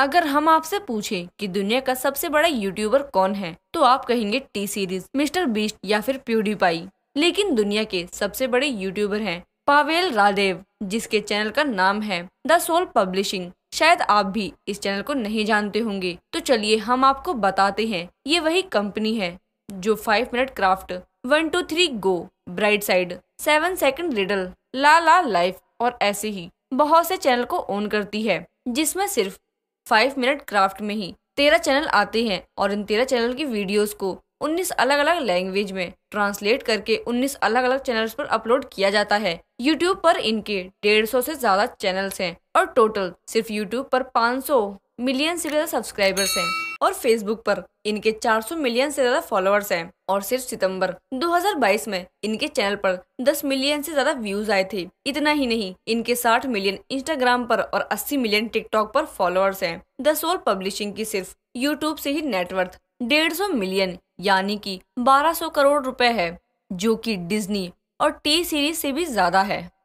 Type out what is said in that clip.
अगर हम आपसे पूछें कि दुनिया का सबसे बड़ा यूट्यूबर कौन है तो आप कहेंगे टी सीरीज मिस्टर बीस्ट या फिर प्यूडीपाई लेकिन दुनिया के सबसे बड़े यूट्यूबर हैं पावेल रादेव जिसके चैनल का नाम है द सोल पब्लिशिंग शायद आप भी इस चैनल को नहीं जानते होंगे तो चलिए हम आपको बताते हैं ये वही कंपनी है जो five minute craft one two three go bright side seven second riddle la la life और ऐसे ही बहुत से चैनल को ओन करती है जिसमें सिर्फ फाइव मिनट क्राफ्ट में ही तेरह चैनल आते हैं और इन तेरह चैनल की वीडियोस को 19 अलग अलग लैंग्वेज में ट्रांसलेट करके 19 अलग अलग चैनल्स पर अपलोड किया जाता है यूट्यूब पर इनके 150 से ज्यादा चैनल्स हैं और टोटल सिर्फ यूट्यूब पर 500 मिलियन से ज्यादा सब्सक्राइबर्स हैं और फेसबुक पर इनके 400 मिलियन से ज्यादा फॉलोअर्स हैं और सिर्फ सितंबर 2022 में इनके चैनल पर 10 मिलियन से ज्यादा व्यूज आए थे इतना ही नहीं इनके 60 मिलियन इंस्टाग्राम पर और 80 मिलियन टिकटॉक पर फॉलोअर्स हैं द सोल पब्लिशिंग की सिर्फ यूट्यूब से ही नेटवर्थ सौ मिलियन यानी कि 1200 करोड़ रुपए है जो कि डिज्नी और टी सीरीज से भी ज्यादा है